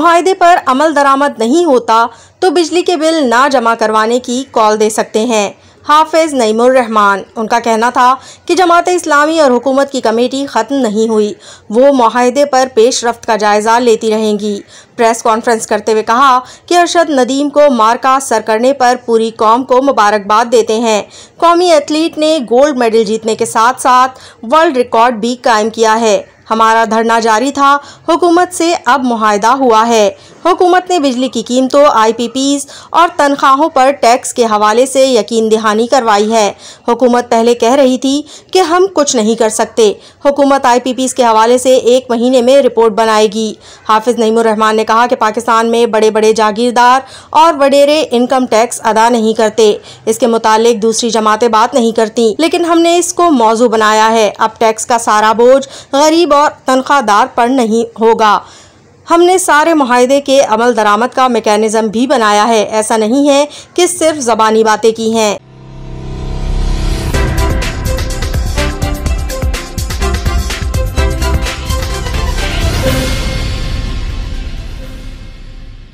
मुहिदे पर अमल दरामद नहीं होता तो बिजली के बिल ना जमा करवाने की कॉल दे सकते हैं हाफिज नईमर रहमान उनका कहना था कि जमात इस्लामी और हुकूमत की कमेटी ख़त्म नहीं हुई वो माहदे पर पेश रफ्त का जायज़ा लेती रहेंगी प्रेस कॉन्फ्रेंस करते हुए कहा कि अरशद नदीम को मार्का सर करने पर पूरी कौम को मुबारकबाद देते हैं कौमी एथलीट ने गोल्ड मेडल जीतने के साथ साथ वर्ल्ड रिकॉर्ड भी कायम किया है हमारा धरना जारी था हुकूमत से अब मुहिदा हुआ है हुकूमत ने बिजली की कीमतों आईपीपीज और तनख्वाहों पर टैक्स के हवाले से यकीन दहानी करवाई है हुकूमत पहले कह रही थी कि हम कुछ नहीं कर सकते हुकूमत आईपीपीज के हवाले से एक महीने में रिपोर्ट बनाएगी हाफिज नईमुर रहमान ने कहा कि पाकिस्तान में बड़े बड़े जागीरदार और वडेरे इनकम टैक्स अदा नहीं करते इसके मुतालिक दूसरी जमातें बात नहीं करती लेकिन हमने इसको मौजू बनाया है अब टैक्स का सारा बोझ गरीब और और तनख्वाहदार पर नहीं होगा हमने सारे माहदे के अमल दरामद का मेकैनिज़्म भी बनाया है ऐसा नहीं है कि सिर्फ ज़बानी बातें की हैं